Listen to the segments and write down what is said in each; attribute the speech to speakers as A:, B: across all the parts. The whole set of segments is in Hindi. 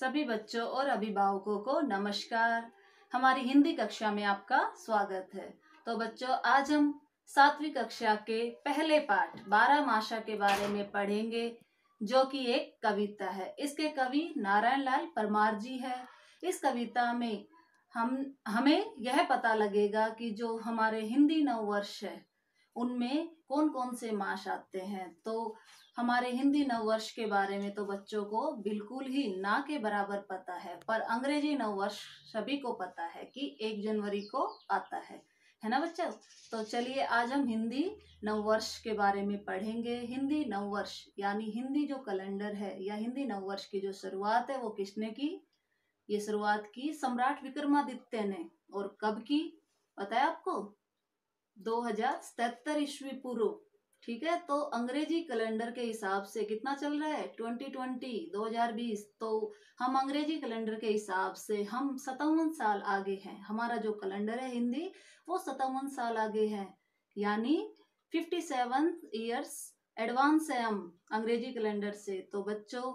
A: सभी बच्चों और अभिभावकों को नमस्कार हमारी हिंदी कक्षा में आपका स्वागत है तो बच्चों आज हम सातवीं कक्षा के पहले पाठ बारह माशा के बारे में पढ़ेंगे जो कि एक कविता है इसके कवि नारायण लाल परमार जी है इस कविता में हम हमें यह पता लगेगा कि जो हमारे हिंदी नववर्ष है उनमें कौन कौन से मास आते हैं तो हमारे हिंदी नववर्ष के बारे में तो बच्चों को बिल्कुल ही ना के बराबर पता है पर अंग्रेजी नववर्ष सभी को पता है कि एक जनवरी को आता है है ना बच्चों तो चलिए आज हम हिंदी नववर्ष के बारे में पढ़ेंगे हिंदी नववर्ष यानी हिंदी जो कैलेंडर है या हिंदी नववर्ष की जो शुरुआत है वो किसने की ये शुरुआत की सम्राट विक्रमादित्य ने और कब की पता है आपको दो हजार सतहत्तर ईस्वी पूर्व ठीक है तो अंग्रेजी कैलेंडर के हिसाब से कितना चल रहा है 2020 2020 तो हम अंग्रेजी कैलेंडर के हिसाब से हम सतावन साल आगे हैं हमारा जो कैलेंडर है हिंदी वो सतावन साल आगे है यानी फिफ्टी सेवन ईयर्स एडवांस है हम अंग्रेजी कैलेंडर से तो बच्चों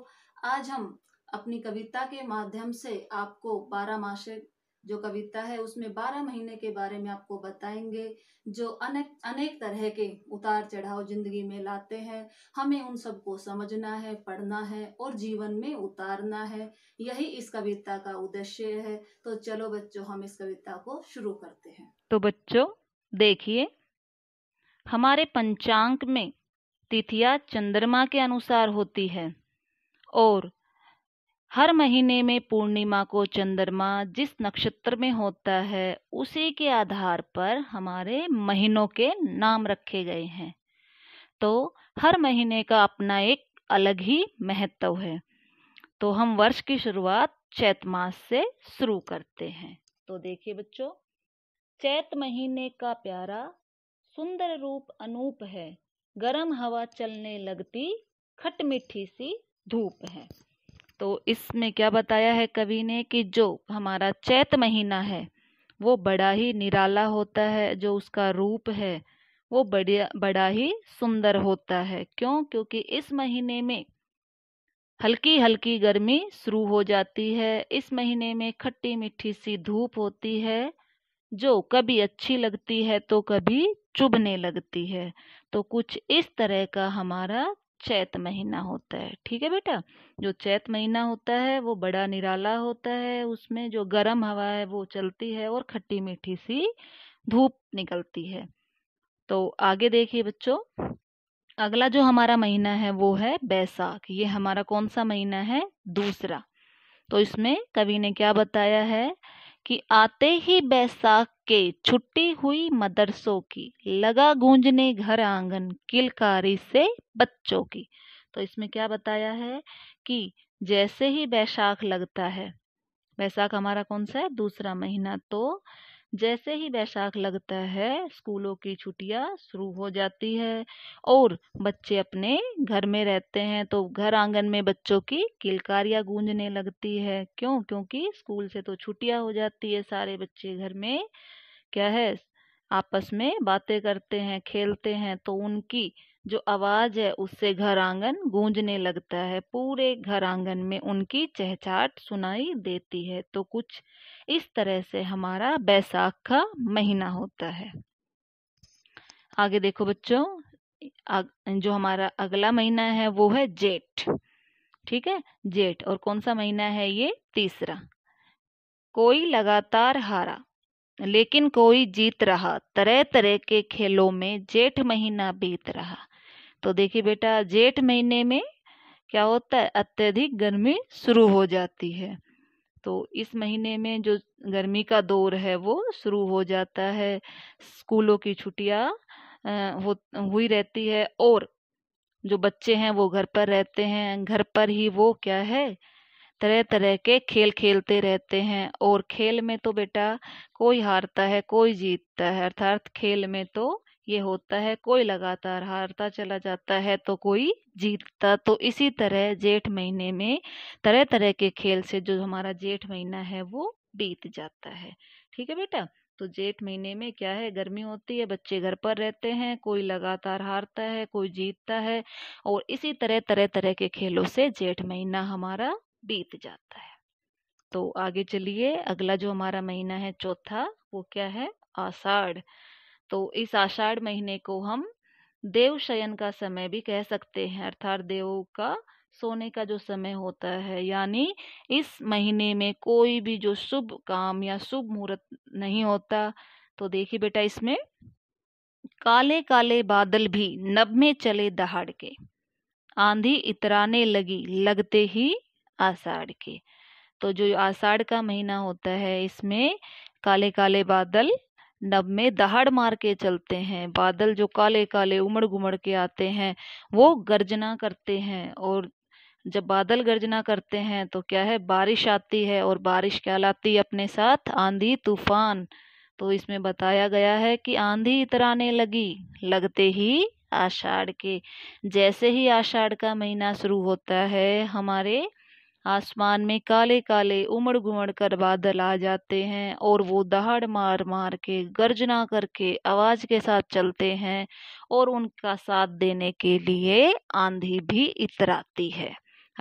A: आज हम अपनी कविता के माध्यम से आपको बारह मासिक जो कविता है उसमें बारह महीने के बारे में आपको बताएंगे जो अनेक अनेक तरह के उतार चढ़ाव जिंदगी में लाते हैं हमें उन सबको समझना है पढ़ना है और जीवन में उतारना है यही इस कविता का उद्देश्य है तो चलो बच्चों हम इस कविता को शुरू करते हैं तो बच्चों देखिए हमारे पंचांग में तिथिया चंद्रमा के अनुसार होती है और हर महीने में पूर्णिमा को चंद्रमा जिस नक्षत्र में होता है उसी के आधार पर हमारे महीनों के नाम रखे गए हैं तो हर महीने का अपना एक अलग ही महत्व है तो हम वर्ष की शुरुआत चैत मास से शुरू करते हैं तो देखिए बच्चों चैत महीने का प्यारा सुंदर रूप अनूप है गर्म हवा चलने लगती खट मीठी सी धूप है तो इसमें क्या बताया है कवि ने कि जो हमारा चैत महीना है वो बड़ा ही निराला होता है जो उसका रूप है वो बढ़िया बड़ा ही सुंदर होता है क्यों क्योंकि इस महीने में हल्की हल्की गर्मी शुरू हो जाती है इस महीने में खट्टी मीठी सी धूप होती है जो कभी अच्छी लगती है तो कभी चुभने लगती है तो कुछ इस तरह का हमारा चैत महीना होता है ठीक है बेटा जो चैत महीना होता है वो बड़ा निराला होता है उसमें जो गर्म हवा है वो चलती है और खट्टी मीठी सी धूप निकलती है तो आगे देखिए बच्चों अगला जो हमारा महीना है वो है बैसाख ये हमारा कौन सा महीना है दूसरा तो इसमें कवि ने क्या बताया है कि आते ही बैसाख के छुट्टी हुई मदरसों की लगा गूंजने घर आंगन किलकारी से बच्चों की तो इसमें क्या बताया है कि जैसे ही बैशाख लगता है बैसाख हमारा कौन सा है दूसरा महीना तो जैसे ही बैसाख लगता है स्कूलों की छुट्टियां शुरू हो जाती है और बच्चे अपने घर में रहते हैं तो घर आंगन में बच्चों की किलकारियाँ गूंजने लगती है क्यों क्योंकि स्कूल से तो छुट्टियां हो जाती है सारे बच्चे घर में क्या है आपस में बातें करते हैं खेलते हैं तो उनकी जो आवाज़ है उससे घर आंगन गूंजने लगता है पूरे घर आंगन में उनकी चहचाट सुनाई देती है तो कुछ इस तरह से हमारा बैसाख का महीना होता है आगे देखो बच्चों जो हमारा अगला महीना है वो है जेठ ठीक है जेठ और कौन सा महीना है ये तीसरा कोई लगातार हारा लेकिन कोई जीत रहा तरह तरह के खेलों में जेठ महीना बीत रहा तो देखिए बेटा जेठ महीने में क्या होता है अत्यधिक गर्मी शुरू हो जाती है तो इस महीने में जो गर्मी का दौर है वो शुरू हो जाता है स्कूलों की छुट्टियाँ हो हुई रहती है और जो बच्चे हैं वो घर पर रहते हैं घर पर ही वो क्या है तरह तरह के खेल खेलते रहते हैं और खेल में तो बेटा कोई हारता है कोई जीतता है अर्थात खेल में तो ये होता है कोई लगातार हारता चला जाता है तो कोई जीतता तो इसी तरह जेठ महीने में तरह तरह के खेल से जो हमारा जेठ महीना है वो बीत जाता है ठीक है बेटा तो जेठ महीने में क्या है गर्मी होती है बच्चे घर पर रहते हैं कोई लगातार हारता है कोई जीतता है और इसी तरह तरह तरह के खेलों से जेठ महीना हमारा बीत जाता है तो आगे चलिए अगला जो हमारा महीना है चौथा वो क्या है आषाढ़ तो इस आषाढ़ महीने को हम देव शयन का समय भी कह सकते हैं अर्थात देवों का सोने का जो समय होता है यानी इस महीने में कोई भी जो शुभ काम या शुभ मुहूर्त नहीं होता तो देखिए बेटा इसमें काले काले बादल भी नब में चले दहाड़ के आंधी इतराने लगी लगते ही आषाढ़ के तो जो आषाढ़ का महीना होता है इसमें काले काले बादल नब में दहाड़ मार के चलते हैं बादल जो काले काले उमड़ घुमड़ के आते हैं वो गर्जना करते हैं और जब बादल गर्जना करते हैं तो क्या है बारिश आती है और बारिश कहलाती है अपने साथ आंधी तूफान तो इसमें बताया गया है कि आंधी इतराने लगी लगते ही आषाढ़ के जैसे ही आषाढ़ का महीना शुरू होता है हमारे आसमान में काले काले उमड़ घुमड़ कर बादल आ जाते हैं और वो दहाड़ मार मार के गर्जना करके आवाज के साथ चलते हैं और उनका साथ देने के लिए आंधी भी इतराती है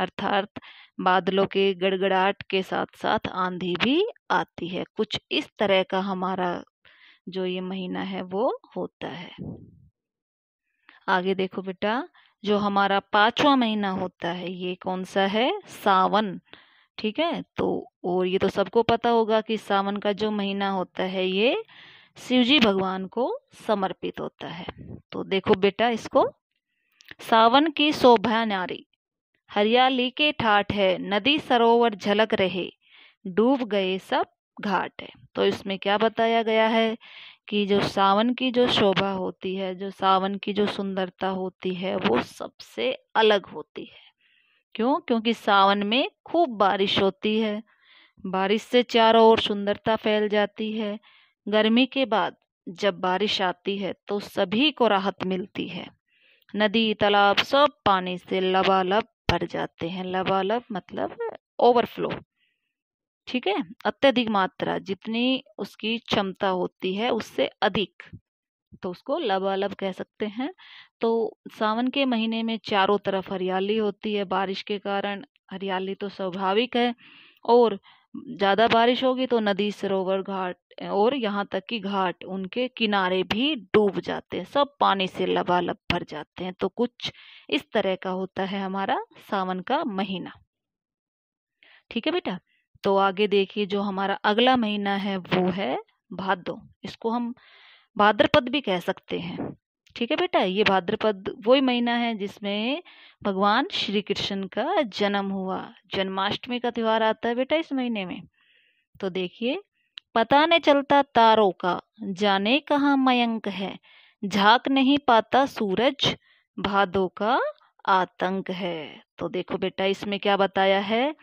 A: अर्थात बादलों के गड़गड़ाहट के साथ साथ आंधी भी आती है कुछ इस तरह का हमारा जो ये महीना है वो होता है आगे देखो बेटा जो हमारा पांचवा महीना होता है ये कौन सा है सावन ठीक है तो और ये तो सबको पता होगा कि सावन का जो महीना होता है ये शिवजी भगवान को समर्पित होता है तो देखो बेटा इसको सावन की शोभा नारी हरियाली के ठाट है नदी सरोवर झलक रहे डूब गए सब घाट है तो इसमें क्या बताया गया है कि जो सावन की जो शोभा होती है जो सावन की जो सुंदरता होती है वो सबसे अलग होती है क्यों क्योंकि सावन में खूब बारिश होती है बारिश से चारों ओर सुंदरता फैल जाती है गर्मी के बाद जब बारिश आती है तो सभी को राहत मिलती है नदी तालाब सब पानी से लबालब भर जाते हैं लबालब मतलब ओवरफ्लो ठीक है अत्यधिक मात्रा जितनी उसकी क्षमता होती है उससे अधिक तो उसको लबालब कह सकते हैं तो सावन के महीने में चारों तरफ हरियाली होती है बारिश के कारण हरियाली तो स्वाभाविक है और ज़्यादा बारिश होगी तो नदी सरोवर घाट और यहाँ तक कि घाट उनके किनारे भी डूब जाते हैं सब पानी से लबालब भर जाते हैं तो कुछ इस तरह का होता है हमारा सावन का महीना ठीक है बेटा तो आगे देखिए जो हमारा अगला महीना है वो है भादो इसको हम भाद्रपद भी कह सकते हैं ठीक है बेटा ये भाद्रपद वही महीना है जिसमें भगवान श्री कृष्ण का जन्म हुआ जन्माष्टमी का त्यौहार आता है बेटा इस महीने में तो देखिए पता नहीं चलता तारों का जाने कहाँ मयंक है झाक नहीं पाता सूरज भादों का आतंक है तो देखो बेटा इसमें क्या बताया है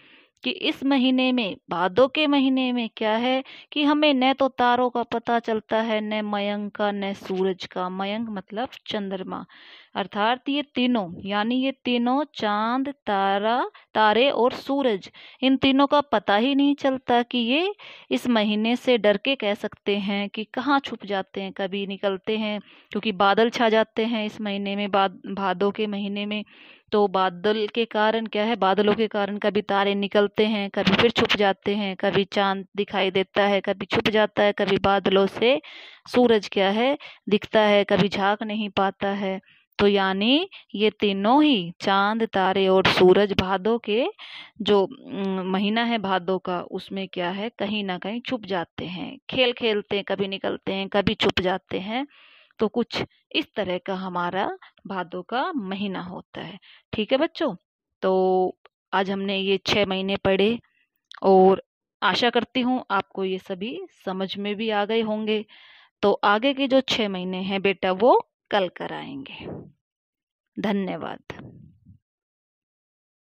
A: कि इस महीने में भादों के महीने में क्या है कि हमें न तो तारों का पता चलता है न मयंक का न सूरज का मयंक मतलब चंद्रमा अर्थात ये तीनों यानी ये तीनों चांद तारा तारे और सूरज इन तीनों का पता ही नहीं चलता कि ये इस महीने से डर के कह सकते हैं कि कहाँ छुप जाते हैं कभी निकलते हैं क्योंकि बादल छा जाते हैं इस महीने में बाद भादों के महीने में तो बादल के कारण क्या है बादलों के कारण कभी तारे निकलते हैं कभी फिर छुप जाते हैं कभी चांद दिखाई देता है कभी छुप जाता है कभी बादलों से सूरज क्या है दिखता है कभी झाँक नहीं पाता है तो यानी ये तीनों ही चांद तारे और सूरज भादों के जो महीना है भादों का उसमें क्या है कहीं ना कहीं छुप जाते हैं खेल खेलते हैं कभी निकलते हैं कभी छुप जाते हैं तो कुछ इस तरह का हमारा भादों का महीना होता है ठीक है बच्चों तो आज हमने ये छः महीने पढ़े और आशा करती हूँ आपको ये सभी समझ में भी आ गए होंगे तो आगे के जो छः महीने हैं बेटा वो कल कराएंगे धन्यवाद